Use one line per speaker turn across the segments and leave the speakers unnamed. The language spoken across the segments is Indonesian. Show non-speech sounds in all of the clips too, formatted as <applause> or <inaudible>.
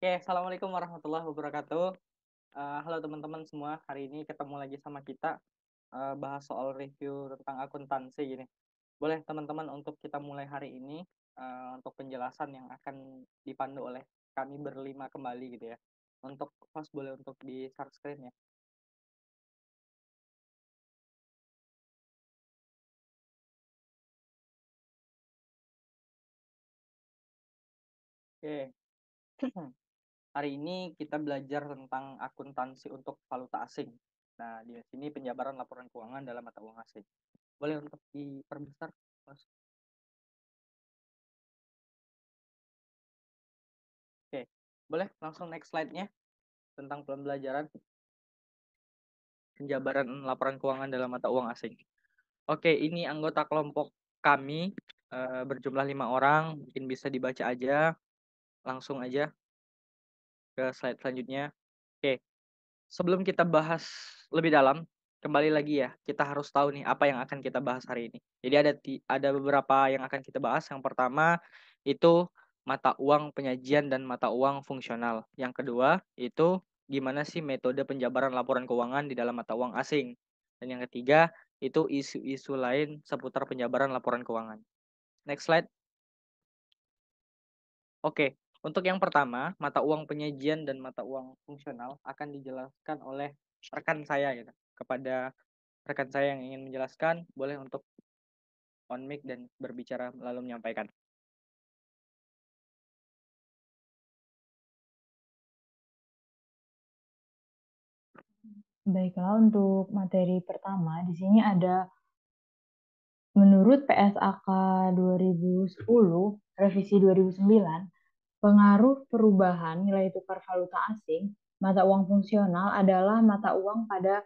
Oke, assalamualaikum warahmatullahi wabarakatuh. Uh, halo teman-teman semua, hari ini ketemu lagi sama kita uh, bahas soal review tentang akuntansi gini. Boleh teman-teman untuk kita mulai hari ini uh, untuk penjelasan yang akan
dipandu oleh kami berlima kembali gitu ya. Untuk pas boleh untuk di share screen ya. Oke. Okay. <clears throat> Hari ini kita belajar tentang akuntansi untuk valuta asing. Nah, di sini penjabaran laporan keuangan dalam mata uang asing. Boleh untuk diperbesar, Mas? Oke, boleh langsung next slide-nya tentang pembelajaran
penjabaran laporan keuangan dalam mata uang asing. Oke, ini anggota kelompok kami eh, berjumlah lima orang, mungkin bisa dibaca aja langsung aja ke slide selanjutnya. Oke. Sebelum kita bahas lebih dalam, kembali lagi ya, kita harus tahu nih apa yang akan kita bahas hari ini. Jadi ada ada beberapa yang akan kita bahas. Yang pertama itu mata uang penyajian dan mata uang fungsional. Yang kedua itu gimana sih metode penjabaran laporan keuangan di dalam mata uang asing. Dan yang ketiga itu isu-isu lain seputar penjabaran laporan keuangan. Next slide. Oke, untuk yang pertama, mata uang penyajian dan mata uang fungsional akan dijelaskan oleh rekan saya gitu. Kepada rekan saya yang ingin menjelaskan, boleh untuk
on mic dan berbicara lalu menyampaikan. Baiklah, untuk materi pertama di sini ada
menurut PSAK 2010 revisi 2009 Pengaruh perubahan nilai tukar valuta asing, mata uang fungsional adalah mata uang pada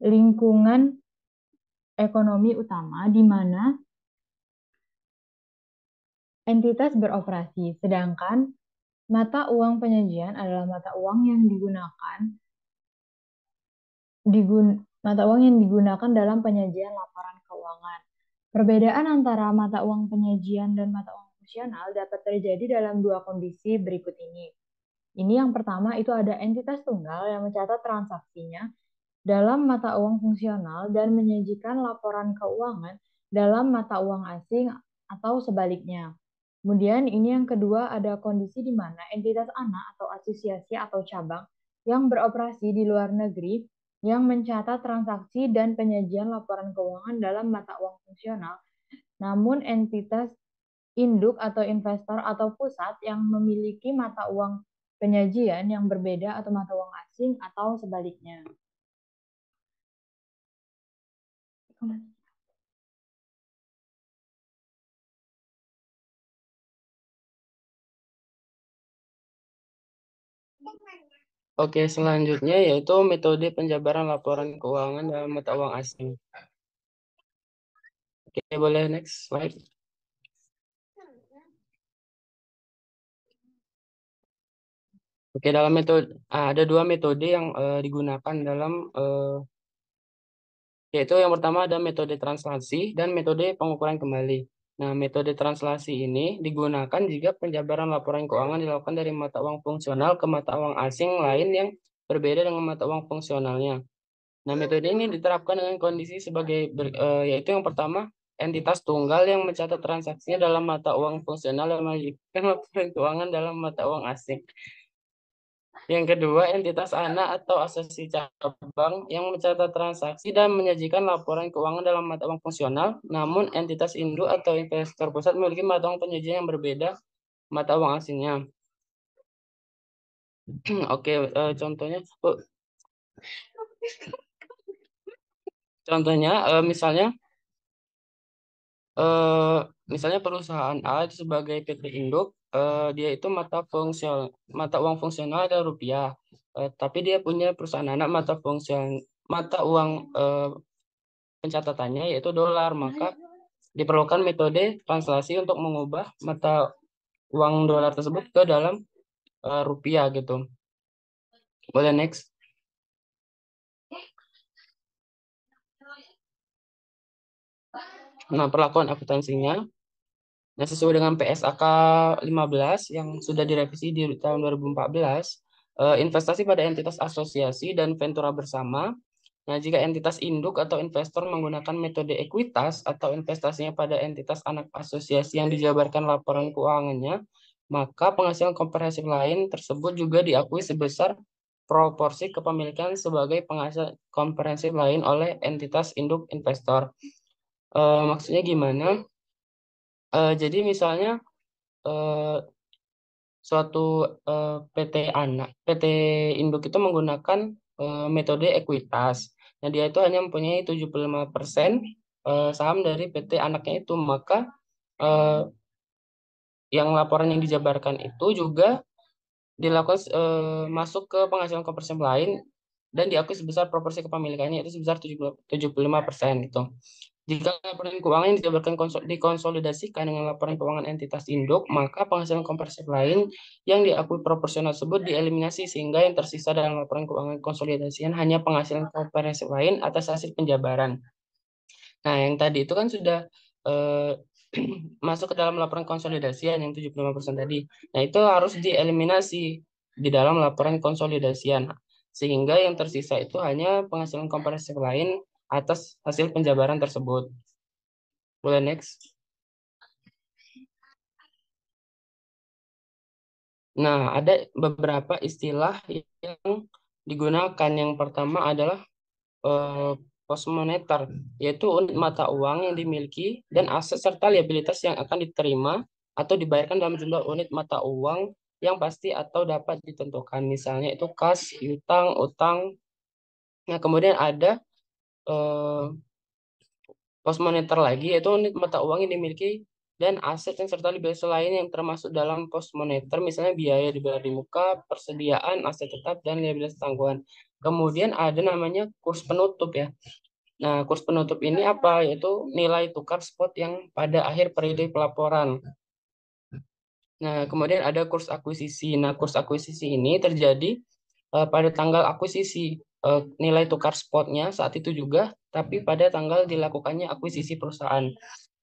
lingkungan ekonomi utama di mana entitas beroperasi, sedangkan mata uang penyajian adalah mata uang yang digunakan digun, mata uang yang digunakan dalam penyajian laporan keuangan. Perbedaan antara mata uang penyajian dan mata uang fungsional dapat terjadi dalam dua kondisi berikut ini. Ini yang pertama itu ada entitas tunggal yang mencatat transaksinya dalam mata uang fungsional dan menyajikan laporan keuangan dalam mata uang asing atau sebaliknya. Kemudian ini yang kedua ada kondisi di mana entitas anak atau asosiasi atau cabang yang beroperasi di luar negeri yang mencatat transaksi dan penyajian laporan keuangan dalam mata uang fungsional namun entitas induk atau investor atau pusat yang memiliki
mata uang penyajian yang berbeda atau mata uang asing atau sebaliknya. Oke, selanjutnya yaitu metode penjabaran laporan keuangan dalam mata uang asing. Oke, boleh next slide. Oke, dalam metode ada dua metode yang uh, digunakan
dalam uh, yaitu yang pertama ada metode translasi dan metode pengukuran kembali. Nah, metode translasi ini digunakan jika penjabaran laporan keuangan dilakukan dari mata uang fungsional ke mata uang asing lain yang berbeda dengan mata uang fungsionalnya. Nah, metode ini diterapkan dengan kondisi sebagai ber, uh, yaitu yang pertama entitas tunggal yang mencatat transaksinya dalam mata uang fungsional dan melakukan <laughs> laporan keuangan dalam mata uang asing. Yang kedua, entitas anak atau asosiasi cabang yang mencatat transaksi dan menyajikan laporan keuangan dalam mata uang fungsional, namun entitas induk atau investor pusat memiliki mata uang penyajian yang berbeda mata uang asingnya.
<clears throat> Oke, uh, contohnya, uh, contohnya, uh, misalnya,
uh, misalnya perusahaan A sebagai PT Induk uh, dia itu mata fungsional mata uang fungsional ada rupiah uh, tapi dia punya perusahaan anak mata fungsional mata uang uh, pencatatannya yaitu dolar maka diperlukan metode translasi untuk mengubah mata uang dolar tersebut ke dalam
uh, rupiah gitu boleh next Nah, perlakuan akuntansinya Nah, sesuai dengan PSAK 15 yang sudah
direvisi di tahun 2014, eh, investasi pada entitas asosiasi dan ventura bersama. Nah, jika entitas induk atau investor menggunakan metode ekuitas atau investasinya pada entitas anak asosiasi yang dijabarkan laporan keuangannya, maka penghasilan komprehensif lain tersebut juga diakui sebesar proporsi kepemilikan sebagai penghasil komprehensif lain oleh entitas induk investor. E, maksudnya gimana? Uh, jadi misalnya uh, suatu uh, eh, PT anak, PT induk itu menggunakan uh, metode ekuitas. Nah, dia itu hanya mempunyai 75% uh, saham dari PT anaknya itu, maka uh, yang laporan yang dijabarkan itu juga dilakukan uh, masuk ke penghasilan komersial lain dan diakui sebesar proporsi kepemilikannya itu sebesar 75 persen itu. Jika laporan keuangan yang dikabarkan dikonsolidasikan dengan laporan keuangan entitas induk, maka penghasilan kompresif lain yang diakui proporsional tersebut dieliminasi sehingga yang tersisa dalam laporan keuangan konsolidasian hanya penghasilan kompresif lain atas hasil penjabaran. Nah, yang tadi itu kan sudah eh, <clears throat> masuk ke dalam laporan konsolidasian yang 75% tadi. Nah, itu harus dieliminasi di dalam laporan konsolidasian sehingga yang tersisa itu hanya
penghasilan kompresif lain atas hasil penjabaran tersebut. Boleh next. Nah, ada beberapa istilah yang digunakan. Yang pertama adalah
eh, pos yaitu unit mata uang yang dimiliki dan aset serta liabilitas yang akan diterima atau dibayarkan dalam jumlah unit mata uang yang pasti atau dapat ditentukan. Misalnya itu kas, utang, utang. Nah, kemudian ada uh, eh, pos moneter lagi yaitu unit mata uang yang dimiliki dan aset yang serta liabilitas lain yang termasuk dalam pos monitor misalnya biaya dibayar di muka, persediaan aset tetap dan liabilitas tangguhan. Kemudian ada namanya kurs penutup ya. Nah, kurs penutup ini apa? Yaitu nilai tukar spot yang pada akhir periode pelaporan. Nah, kemudian ada kurs akuisisi. Nah, kurs akuisisi ini terjadi eh, pada tanggal akuisisi. Eh, nilai tukar spotnya saat itu juga, tapi hmm. pada tanggal dilakukannya akuisisi perusahaan.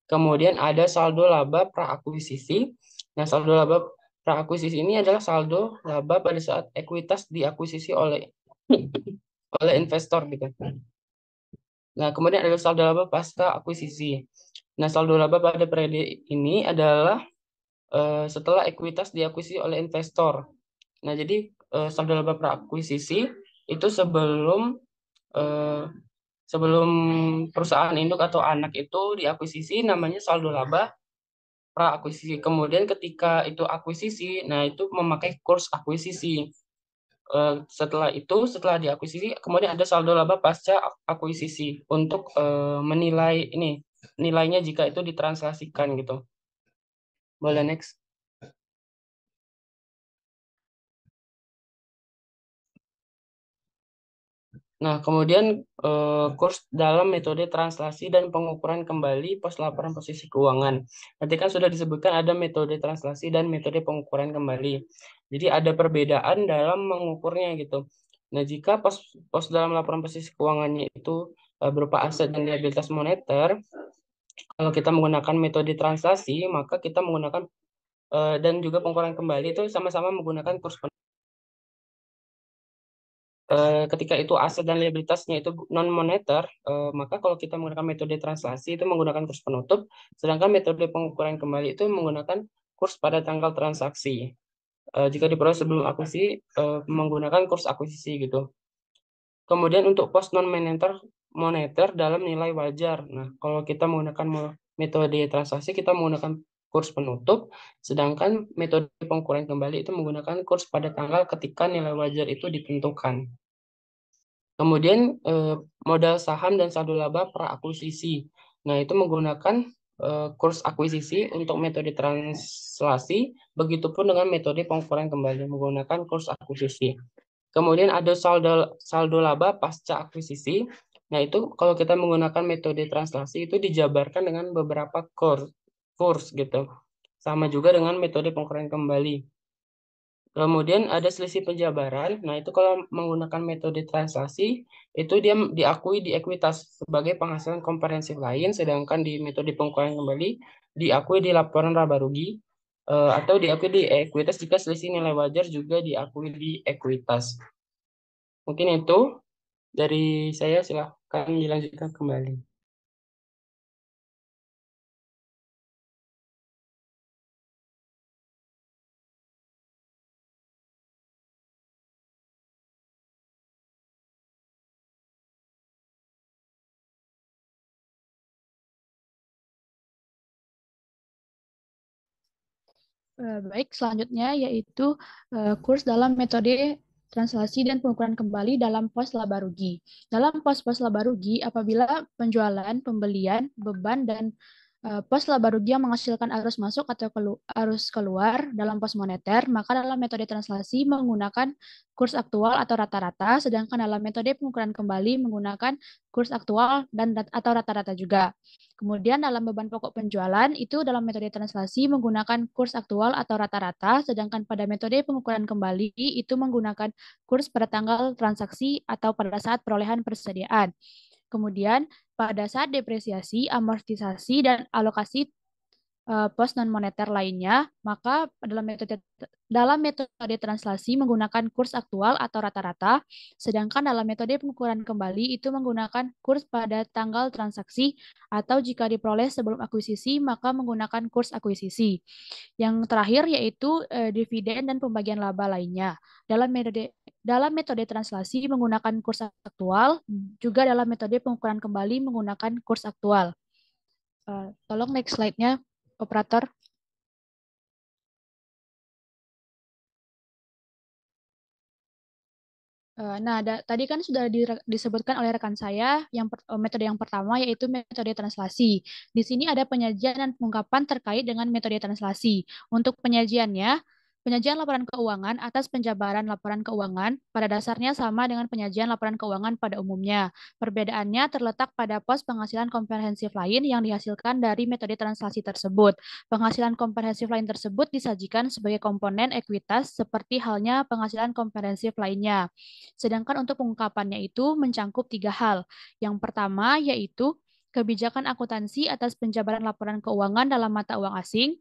Kemudian ada saldo laba praakuisisi. Nah, saldo laba praakuisisi ini adalah saldo laba pada saat ekuitas diakuisisi oleh <coughs> oleh investor gitu. Nah, kemudian ada saldo laba pasca akuisisi. Nah, saldo laba pada periode ini adalah eh, setelah ekuitas diakuisisi oleh investor. Nah, jadi eh, saldo laba praakuisisi itu sebelum eh, sebelum perusahaan induk atau anak itu diakuisisi namanya saldo laba pra akuisisi. Kemudian ketika itu akuisisi, nah itu memakai kurs akuisisi. Uh, setelah itu, setelah diakuisisi, kemudian ada saldo laba pasca akuisisi untuk uh, menilai ini nilainya jika itu
ditranslasikan gitu. Boleh next. Nah, kemudian eh, ya. kurs dalam metode translasi dan pengukuran kembali pos laporan
posisi keuangan. Nanti kan sudah disebutkan ada metode translasi dan metode pengukuran kembali. Jadi ada perbedaan dalam mengukurnya gitu. Nah, jika pos pos dalam laporan posisi keuangannya itu eh, berupa aset dan liabilitas moneter, kalau kita menggunakan metode translasi, maka kita menggunakan eh, dan juga pengukuran kembali itu sama-sama menggunakan kurs Eh, ketika itu aset dan liabilitasnya itu non moneter, eh, maka kalau kita menggunakan metode translasi itu menggunakan kurs penutup, sedangkan metode pengukuran kembali itu menggunakan kurs pada tanggal transaksi. Eh, jika diperoleh sebelum akuisisi menggunakan kurs akuisisi gitu. Kemudian untuk pos non moneter moneter dalam nilai wajar. Nah, kalau kita menggunakan metode transaksi kita menggunakan kurs penutup, sedangkan metode pengukuran kembali itu menggunakan kurs pada tanggal ketika nilai wajar itu ditentukan. Kemudian eh, modal saham dan saldo laba per akuisisi. Nah, itu menggunakan eh, kurs akuisisi untuk metode translasi, begitupun dengan metode pengukuran kembali menggunakan kurs akuisisi. Kemudian ada saldo saldo laba pasca akuisisi. Nah, itu kalau kita menggunakan metode translasi itu dijabarkan dengan beberapa kurs force gitu. Sama juga dengan metode pengkorean kembali. Kemudian ada selisih penjabaran. Nah, itu kalau menggunakan metode transaksi itu dia diakui di ekuitas sebagai penghasilan komprehensif lain, sedangkan di metode pengkorean kembali diakui di laporan raba rugi eh, atau diakui di ekuitas jika selisih nilai
wajar juga diakui di ekuitas. Mungkin itu dari saya silahkan dilanjutkan kembali. Eh, baik, selanjutnya yaitu
eh, kurs dalam metode translasi dan pengukuran kembali dalam pos laba rugi. Dalam pos-pos laba rugi, apabila penjualan, pembelian, beban, dan Eh, pos laba rugi yang menghasilkan arus masuk atau kelu arus keluar dalam pos moneter, maka dalam metode translasi menggunakan kurs aktual atau rata-rata, sedangkan dalam metode pengukuran kembali menggunakan kurs aktual dan atau rata-rata juga. Kemudian dalam beban pokok penjualan itu dalam metode translasi menggunakan kurs aktual atau rata-rata, sedangkan pada metode pengukuran kembali itu menggunakan kurs pada tanggal transaksi atau pada saat perolehan persediaan. Kemudian, pada saat depresiasi, amortisasi, dan alokasi Eh, pos non moneter lainnya, maka dalam metode dalam metode translasi menggunakan kurs aktual atau rata-rata, sedangkan dalam metode pengukuran kembali itu menggunakan kurs pada tanggal transaksi atau jika diperoleh sebelum akuisisi maka menggunakan kurs akuisisi. Yang terakhir yaitu eh, dividen dan pembagian laba lainnya. Dalam metode dalam metode translasi menggunakan kurs aktual, juga dalam metode pengukuran kembali menggunakan kurs aktual. Uh, tolong next
slide-nya operator? Eh, nah, da, tadi kan sudah di, disebutkan
oleh rekan saya yang per, eh, metode yang pertama yaitu metode translasi. Di sini ada penyajian dan pengungkapan terkait dengan metode translasi. Untuk penyajiannya, Penyajian laporan keuangan atas penjabaran laporan keuangan pada dasarnya sama dengan penyajian laporan keuangan pada umumnya. Perbedaannya terletak pada pos penghasilan komprehensif lain yang dihasilkan dari metode translasi tersebut. Penghasilan komprehensif lain tersebut disajikan sebagai komponen ekuitas seperti halnya penghasilan komprehensif lainnya. Sedangkan untuk pengungkapannya itu mencangkup tiga hal. Yang pertama yaitu kebijakan akuntansi atas penjabaran laporan keuangan dalam mata uang asing,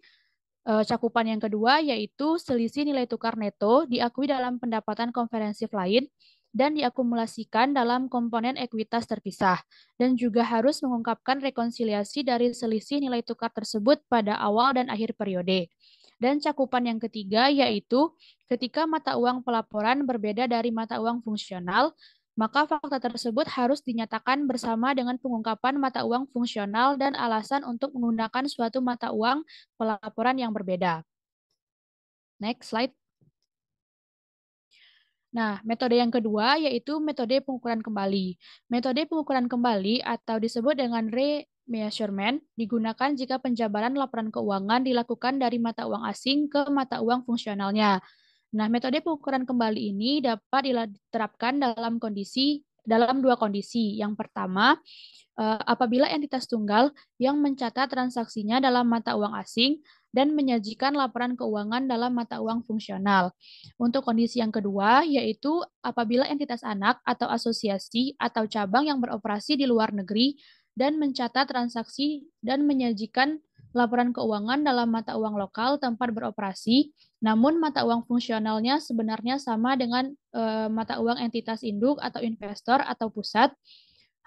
Eh, cakupan yang kedua yaitu selisih nilai tukar neto diakui dalam pendapatan konferensif lain dan diakumulasikan dalam komponen ekuitas terpisah, dan juga harus mengungkapkan rekonsiliasi dari selisih nilai tukar tersebut pada awal dan akhir periode. Dan cakupan yang ketiga yaitu ketika mata uang pelaporan berbeda dari mata uang fungsional maka fakta tersebut harus dinyatakan bersama dengan pengungkapan mata uang fungsional dan alasan untuk menggunakan suatu mata uang pelaporan yang berbeda. Next slide. Nah, metode yang kedua yaitu metode pengukuran kembali. Metode pengukuran kembali atau disebut dengan re measurement digunakan jika penjabaran laporan keuangan dilakukan dari mata uang asing ke mata uang fungsionalnya. Nah, metode pengukuran kembali ini dapat diterapkan dalam kondisi dalam dua kondisi. Yang pertama, eh, apabila entitas tunggal yang mencatat transaksinya dalam mata uang asing dan menyajikan laporan keuangan dalam mata uang fungsional. Untuk kondisi yang kedua, yaitu apabila entitas anak atau asosiasi atau cabang yang beroperasi di luar negeri dan mencatat transaksi dan menyajikan laporan keuangan dalam mata uang lokal tempat beroperasi, namun mata uang fungsionalnya sebenarnya sama dengan e, mata uang entitas induk atau investor atau pusat.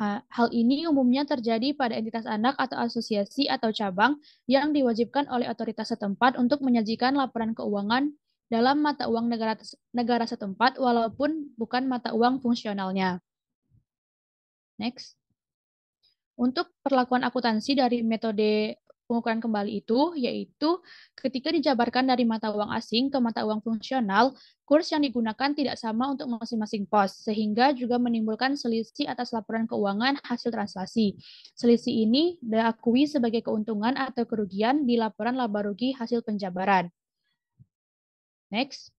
Hal ini umumnya terjadi pada entitas anak atau asosiasi atau cabang yang diwajibkan oleh otoritas setempat untuk menyajikan laporan keuangan dalam mata uang negara, negara setempat walaupun bukan mata uang fungsionalnya. Next. Untuk perlakuan akuntansi dari metode pengukuran kembali itu yaitu ketika dijabarkan dari mata uang asing ke mata uang fungsional, kurs yang digunakan tidak sama untuk masing-masing pos, sehingga juga menimbulkan selisih atas laporan keuangan hasil translasi. Selisih ini diakui sebagai keuntungan atau kerugian di laporan laba rugi hasil penjabaran. Next.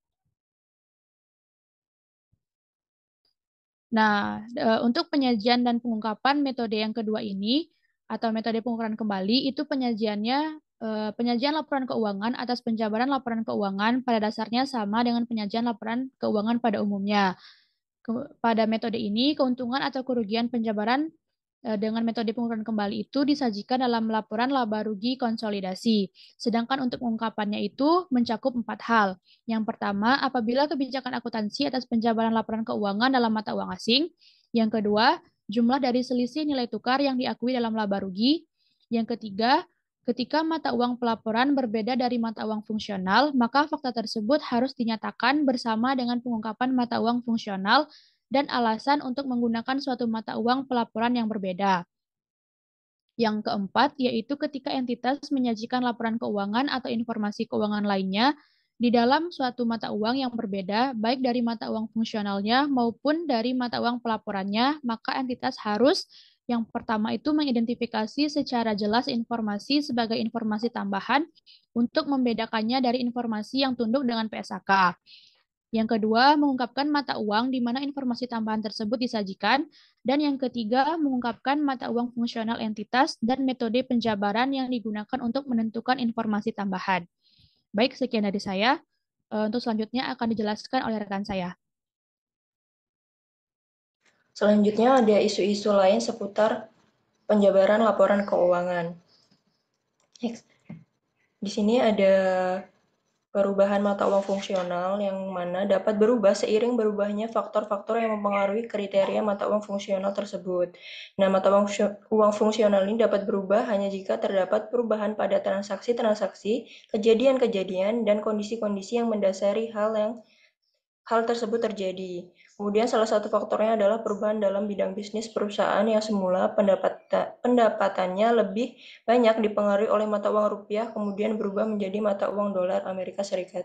Nah, e, untuk penyajian dan pengungkapan metode yang kedua ini, atau metode pengukuran kembali itu penyajiannya eh, penyajian laporan keuangan atas penjabaran laporan keuangan pada dasarnya sama dengan penyajian laporan keuangan pada umumnya. Pada metode ini, keuntungan atau kerugian penjabaran eh, dengan metode pengukuran kembali itu disajikan dalam laporan laba rugi konsolidasi. Sedangkan untuk pengungkapannya itu mencakup empat hal. Yang pertama, apabila kebijakan akuntansi atas penjabaran laporan keuangan dalam mata uang asing. Yang kedua, jumlah dari selisih nilai tukar yang diakui dalam laba rugi. Yang ketiga, ketika mata uang pelaporan berbeda dari mata uang fungsional, maka fakta tersebut harus dinyatakan bersama dengan pengungkapan mata uang fungsional dan alasan untuk menggunakan suatu mata uang pelaporan yang berbeda. Yang keempat, yaitu ketika entitas menyajikan laporan keuangan atau informasi keuangan lainnya di dalam suatu mata uang yang berbeda, baik dari mata uang fungsionalnya maupun dari mata uang pelaporannya, maka entitas harus yang pertama itu mengidentifikasi secara jelas informasi sebagai informasi tambahan untuk membedakannya dari informasi yang tunduk dengan PSAK. Yang kedua, mengungkapkan mata uang di mana informasi tambahan tersebut disajikan. Dan yang ketiga, mengungkapkan mata uang fungsional entitas dan metode penjabaran yang digunakan untuk menentukan informasi tambahan. Baik, sekian dari saya. Eh, untuk selanjutnya
akan dijelaskan oleh rekan saya.
Selanjutnya ada
isu-isu lain seputar penjabaran laporan keuangan. Di sini ada perubahan mata uang fungsional yang mana dapat berubah seiring berubahnya faktor-faktor yang mempengaruhi kriteria mata uang fungsional tersebut. Nah, mata uang, uang fungsional ini dapat berubah hanya jika terdapat perubahan pada transaksi-transaksi, kejadian-kejadian, dan kondisi-kondisi yang mendasari hal yang hal tersebut terjadi. Kemudian salah satu faktornya adalah perubahan dalam bidang bisnis perusahaan yang semula pendapat, pendapatannya lebih banyak dipengaruhi oleh mata uang rupiah kemudian berubah menjadi mata uang dolar Amerika Serikat.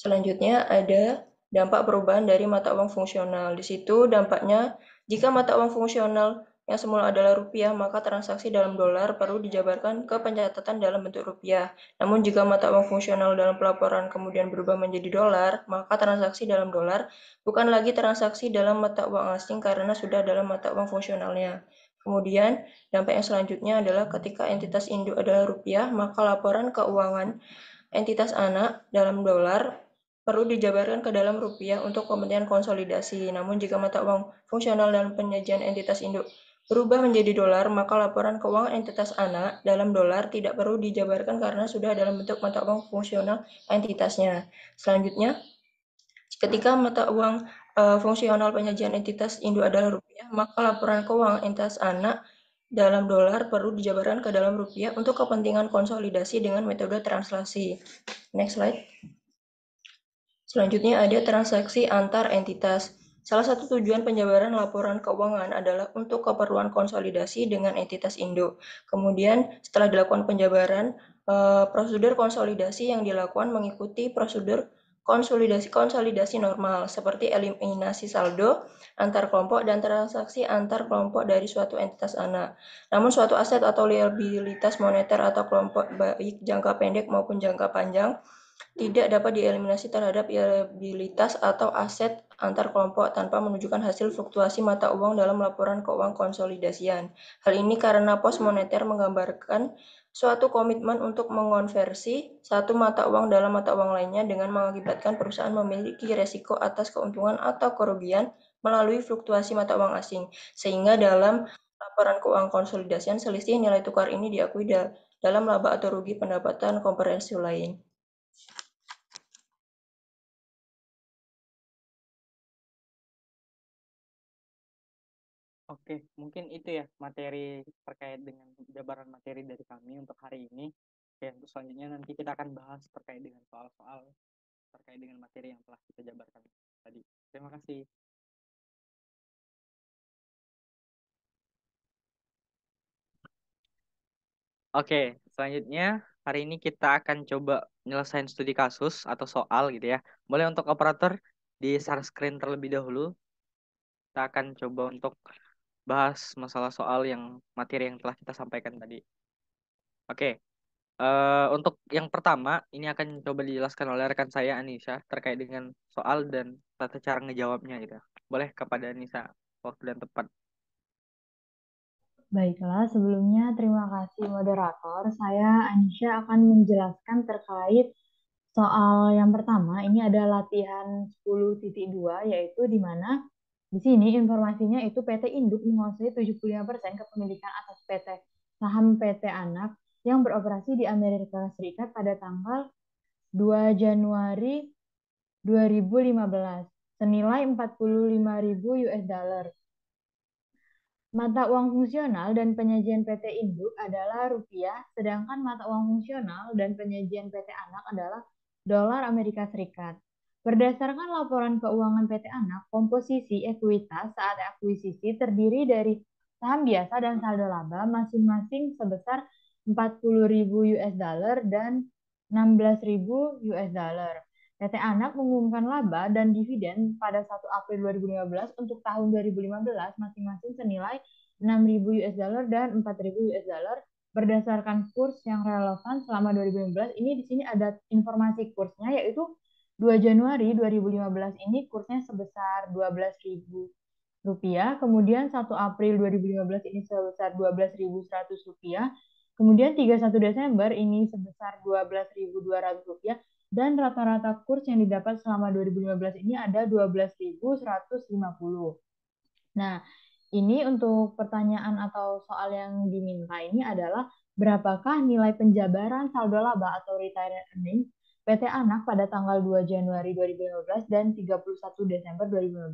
Selanjutnya ada dampak perubahan dari mata uang fungsional. Di situ dampaknya jika mata uang fungsional yang semula adalah rupiah, maka transaksi dalam dolar perlu dijabarkan ke pencatatan dalam bentuk rupiah. Namun jika mata uang fungsional dalam pelaporan kemudian berubah menjadi dolar, maka transaksi dalam dolar bukan lagi transaksi dalam mata uang asing karena sudah dalam mata uang fungsionalnya. Kemudian, dampak yang selanjutnya adalah ketika entitas induk adalah rupiah, maka laporan keuangan entitas anak dalam dolar perlu dijabarkan ke dalam rupiah untuk kepentingan konsolidasi. Namun jika mata uang fungsional dan penyajian entitas induk berubah menjadi dolar, maka laporan keuangan entitas anak dalam dolar tidak perlu dijabarkan karena sudah dalam bentuk mata uang fungsional entitasnya. Selanjutnya, ketika mata uang uh, fungsional penyajian entitas induk adalah rupiah, maka laporan keuangan entitas anak dalam dolar perlu dijabarkan ke dalam rupiah untuk kepentingan konsolidasi dengan metode translasi. Next slide. Selanjutnya ada transaksi antar entitas. Salah satu tujuan penjabaran laporan keuangan adalah untuk keperluan konsolidasi dengan entitas induk. Kemudian setelah dilakukan penjabaran, eh, prosedur konsolidasi yang dilakukan mengikuti prosedur konsolidasi konsolidasi normal seperti eliminasi saldo antar kelompok dan transaksi antar kelompok dari suatu entitas anak. Namun suatu aset atau liabilitas moneter atau kelompok baik jangka pendek maupun jangka panjang tidak dapat dieliminasi terhadap liabilitas atau aset antar kelompok tanpa menunjukkan hasil fluktuasi mata uang dalam laporan keuangan konsolidasian. Hal ini karena pos moneter menggambarkan suatu komitmen untuk mengonversi satu mata uang dalam mata uang lainnya dengan mengakibatkan perusahaan memiliki resiko atas keuntungan atau kerugian melalui fluktuasi mata uang asing. Sehingga dalam laporan keuangan konsolidasian, selisih nilai tukar ini diakui
dalam laba atau rugi pendapatan komprehensif lain. Oke, mungkin itu ya materi terkait dengan jabaran materi dari
kami untuk hari ini. Oke, untuk selanjutnya nanti kita akan bahas terkait dengan soal-soal
terkait dengan materi yang telah kita jabarkan tadi. Terima kasih.
Oke, selanjutnya hari ini kita akan coba nyelesain studi kasus atau soal gitu ya. Boleh untuk operator di share screen terlebih dahulu. Kita akan coba untuk bahas masalah soal yang materi yang telah kita sampaikan tadi. Oke, uh, untuk yang pertama ini akan coba dijelaskan oleh rekan saya Anissa terkait dengan soal dan tata cara ngejawabnya gitu. Boleh kepada Anissa waktu dan tepat.
Baiklah, sebelumnya terima kasih moderator. Saya Anisha akan menjelaskan terkait soal yang pertama. Ini ada latihan 10.2 yaitu di mana di sini informasinya itu PT Induk menguasai 75% kepemilikan atas PT saham PT Anak yang beroperasi di Amerika Serikat pada tanggal 2 Januari 2015 senilai 45.000 US dollar. Mata uang fungsional dan penyajian PT Induk adalah rupiah, sedangkan mata uang fungsional dan penyajian PT Anak adalah dolar Amerika Serikat. Berdasarkan laporan keuangan PT Anak, komposisi ekuitas saat akuisisi terdiri dari saham biasa dan saldo laba masing-masing sebesar 40.000 US dollar dan 16.000 US dollar. PT Anak mengumumkan laba dan dividen pada 1 April 2015 untuk tahun 2015 masing-masing senilai 6.000 US dollar dan 4.000 US dollar berdasarkan kurs yang relevan selama 2015. Ini di sini ada informasi kursnya yaitu 2 Januari 2015 ini kursnya sebesar Rp12.000, kemudian 1 April 2015 ini sebesar Rp12.100, kemudian 31 Desember ini sebesar Rp12.200, dan rata-rata kurs yang didapat selama 2015 ini ada 12.150. Nah, ini untuk pertanyaan atau soal yang diminta ini adalah berapakah nilai penjabaran saldo laba atau retained earnings PT Anak pada tanggal 2 Januari 2015 dan 31 Desember 2015.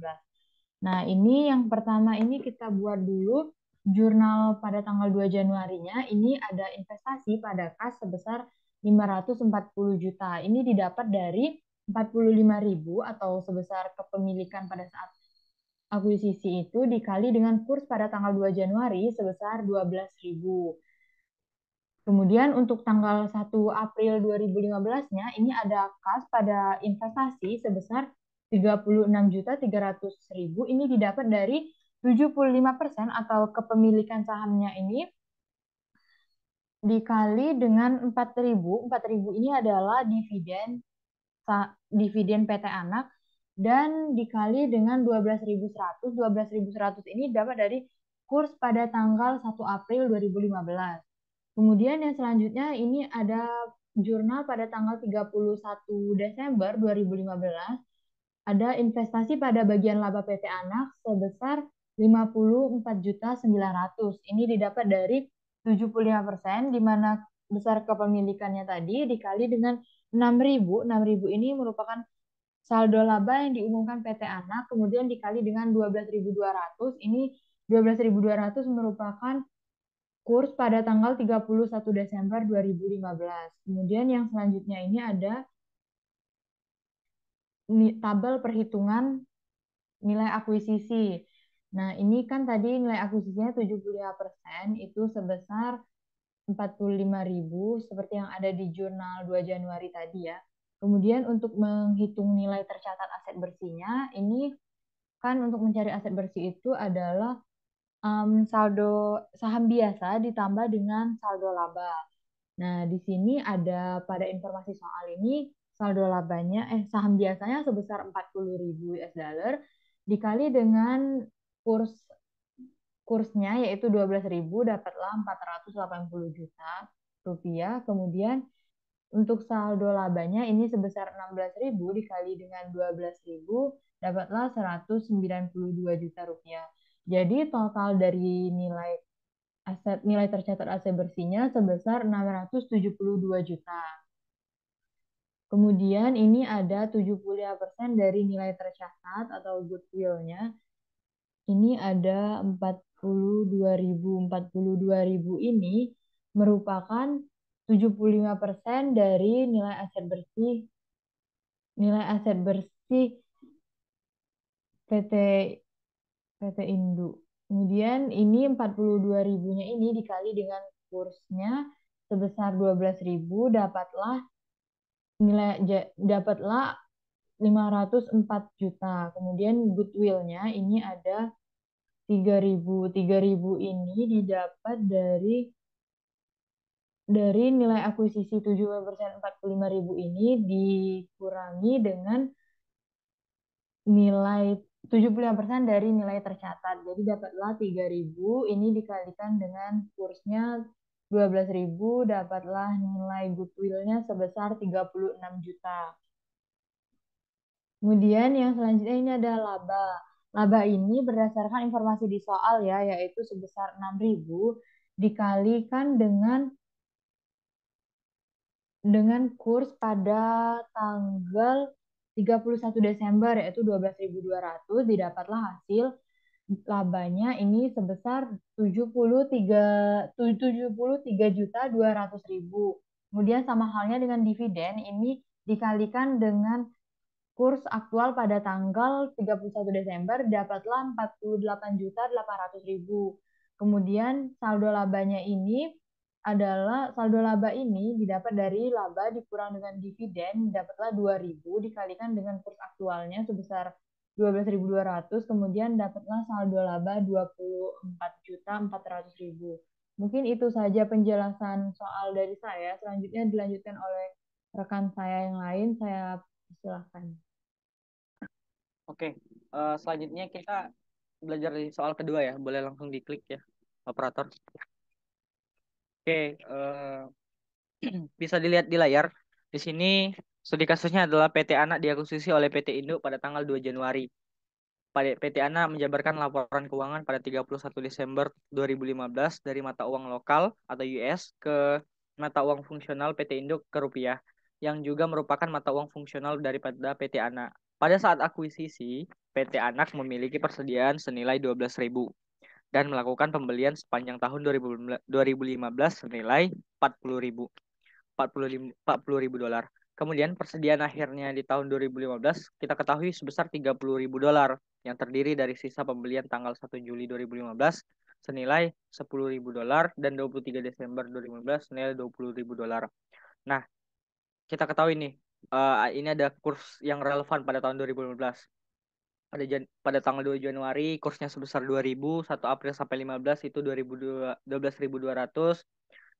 Nah, ini yang pertama ini kita buat dulu jurnal pada tanggal 2 Januarinya. Ini ada investasi pada kas sebesar 540 juta. Ini didapat dari ribu atau sebesar kepemilikan pada saat akuisisi itu dikali dengan kurs pada tanggal 2 Januari sebesar ribu. Kemudian untuk tanggal 1 April 2015-nya ini ada kas pada investasi sebesar 36.300.000 ini didapat dari 75% atau kepemilikan sahamnya ini dikali dengan 4.000. 4.000 ini adalah dividen dividen PT Anak dan dikali dengan 12.100. 12.100 ini dapat dari kurs pada tanggal 1 April 2015. Kemudian yang selanjutnya ini ada jurnal pada tanggal 31 Desember 2015 ada investasi pada bagian laba PT Anak sebesar 54.900. Ini didapat dari 75% di mana besar kepemilikannya tadi dikali dengan 6.000. 6.000 ini merupakan saldo laba yang diumumkan PT Anak kemudian dikali dengan 12.200. Ini 12.200 merupakan kurs pada tanggal 31 Desember 2015. Kemudian yang selanjutnya ini ada tabel perhitungan nilai akuisisi. Nah, ini kan tadi nilai akuisisinya 75% itu sebesar 45.000 seperti yang ada di jurnal 2 Januari tadi ya. Kemudian untuk menghitung nilai tercatat aset bersihnya, ini kan untuk mencari aset bersih itu adalah um, saldo saham biasa ditambah dengan saldo laba. Nah, di sini ada pada informasi soal ini saldo labanya eh saham biasanya sebesar 40.000 US dollar dikali dengan kurs kursnya yaitu 12.000 dapatlah 480 juta rupiah. Kemudian untuk saldo labanya ini sebesar 16.000 dikali dengan 12.000 dapatlah 192 juta rupiah. Jadi total dari nilai aset nilai tercatat aset bersihnya sebesar 672 juta. Kemudian ini ada 75% dari nilai tercatat atau goodwill-nya. Ini ada 42.000. 42.000 ini merupakan 75% dari nilai aset bersih nilai aset bersih PT PT Indu. Kemudian ini 42 ribunya ini dikali dengan kursnya sebesar 12 ribu dapatlah nilai dapatlah 504 juta. Kemudian goodwill-nya ini ada 3000. 3000 ini didapat dari dari nilai akuisisi 70% 45.000 ini dikurangi dengan nilai 75% dari nilai tercatat. Jadi dapatlah 3.000, ini dikalikan dengan kursnya 12.000, dapatlah nilai goodwill-nya sebesar 36 juta. Kemudian yang selanjutnya ini ada laba. Laba ini berdasarkan informasi di soal ya, yaitu sebesar 6.000 dikalikan dengan dengan kurs pada tanggal 31 Desember yaitu 12.200 didapatlah hasil labanya ini sebesar 73 73 juta 200 ribu. Kemudian sama halnya dengan dividen ini dikalikan dengan kurs aktual pada tanggal 31 Desember dapatlah 48 juta 800 ribu. Kemudian saldo labanya ini adalah saldo laba ini didapat dari laba dikurang dengan dividen dapatlah 2000 dikalikan dengan kurs aktualnya sebesar 12.200 kemudian dapatlah saldo laba 24.400.000. Mungkin itu saja penjelasan soal dari saya. Selanjutnya dilanjutkan oleh rekan saya yang lain. Saya silakan
Oke, eh, selanjutnya kita belajar di soal kedua ya. Boleh langsung diklik ya, operator. Oke, uh, <clears throat> bisa dilihat di layar. Di sini studi kasusnya adalah PT Anak diakuisisi oleh PT Induk pada tanggal 2 Januari. PT Anak menjabarkan laporan keuangan pada 31 Desember 2015 dari mata uang lokal atau US ke mata uang fungsional PT Induk ke rupiah, yang juga merupakan mata uang fungsional daripada PT Anak. Pada saat akuisisi, PT Anak memiliki persediaan senilai 12.000 dan melakukan pembelian sepanjang tahun 2015 senilai 40 ribu 40 ribu dolar. Kemudian persediaan akhirnya di tahun 2015 kita ketahui sebesar 30 ribu dolar yang terdiri dari sisa pembelian tanggal 1 Juli 2015 senilai 10 ribu dolar dan 23 Desember 2015 senilai 20 ribu dolar. Nah, kita ketahui nih, uh, ini ada kurs yang relevan pada tahun 2015 pada jan pada tanggal 2 Januari kursnya sebesar 2000 1 April sampai 15 itu 12200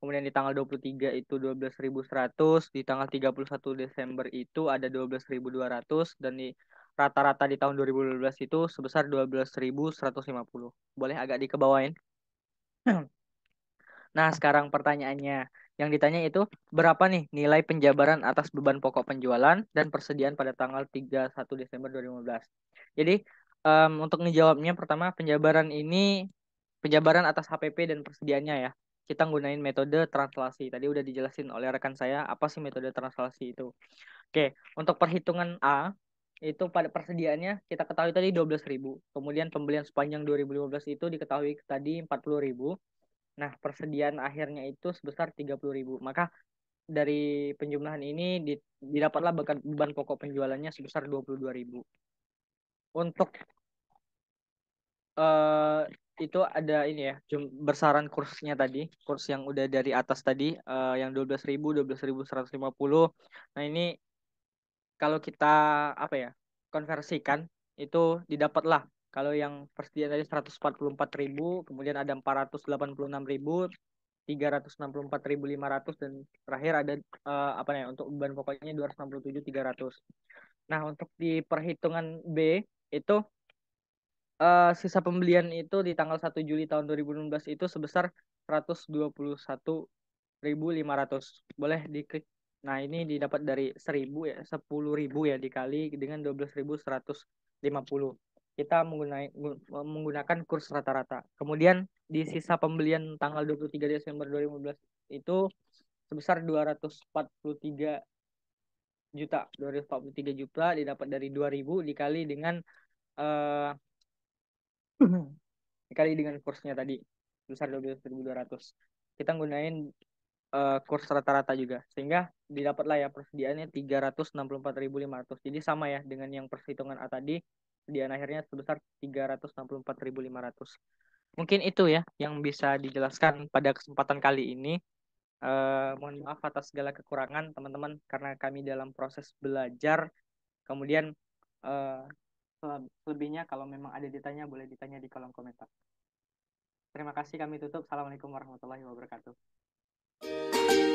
kemudian di tanggal 23 itu 12.100 di tanggal 31 Desember itu ada 12.200 dan di rata-rata di tahun 2012 itu sebesar 12.150 boleh agak dikebawain
<clears throat>
nah sekarang pertanyaannya yang ditanya itu berapa nih nilai penjabaran atas beban pokok penjualan dan persediaan pada tanggal 31 Desember 2015. Jadi um, untuk menjawabnya pertama penjabaran ini penjabaran atas HPP dan persediaannya ya. Kita gunain metode translasi. Tadi udah dijelasin oleh rekan saya apa sih metode translasi itu. Oke, untuk perhitungan A itu pada persediaannya kita ketahui tadi 12.000. Kemudian pembelian sepanjang 2015 itu diketahui tadi 40.000 Nah, persediaan akhirnya itu sebesar 30.000. Maka dari penjumlahan ini didapatlah beban pokok penjualannya sebesar 22.000. Untuk uh, itu ada ini ya, bersaran kursnya tadi, kurs yang udah dari atas tadi uh, yang 12.000, 12.150. Nah, ini kalau kita apa ya? konversikan itu didapatlah kalau yang persediaan tadi 144 ribu, kemudian ada 486 ribu, 364.500 dan terakhir ada uh, apa namanya untuk beban pokoknya 300. Nah, untuk di perhitungan B itu uh, sisa pembelian itu di tanggal 1 Juli tahun 2016 itu sebesar 121.500. Boleh diklik. Nah, ini didapat dari 1000 ya, 10.000 ya dikali dengan 12.150 kita menggunakan menggunakan kurs rata-rata. Kemudian di sisa pembelian tanggal 23 Desember 2015 itu sebesar 243 juta. 243 juta didapat dari 2000 dikali dengan uh, <clears throat> dikali dengan kursnya tadi sebesar 12.200. Kita gunain uh, eh, kurs rata-rata juga. Sehingga didapatlah ya persediaannya 364.500. Jadi sama ya dengan yang perhitungan A tadi dan akhirnya sebesar 364.500. Mungkin itu ya yang bisa dijelaskan pada kesempatan kali ini. Uh, mohon maaf atas segala kekurangan teman-teman karena kami dalam proses belajar. Kemudian uh, eh, selebihnya kalau memang ada ditanya boleh ditanya di kolom komentar. Terima kasih kami tutup. Assalamualaikum warahmatullahi wabarakatuh.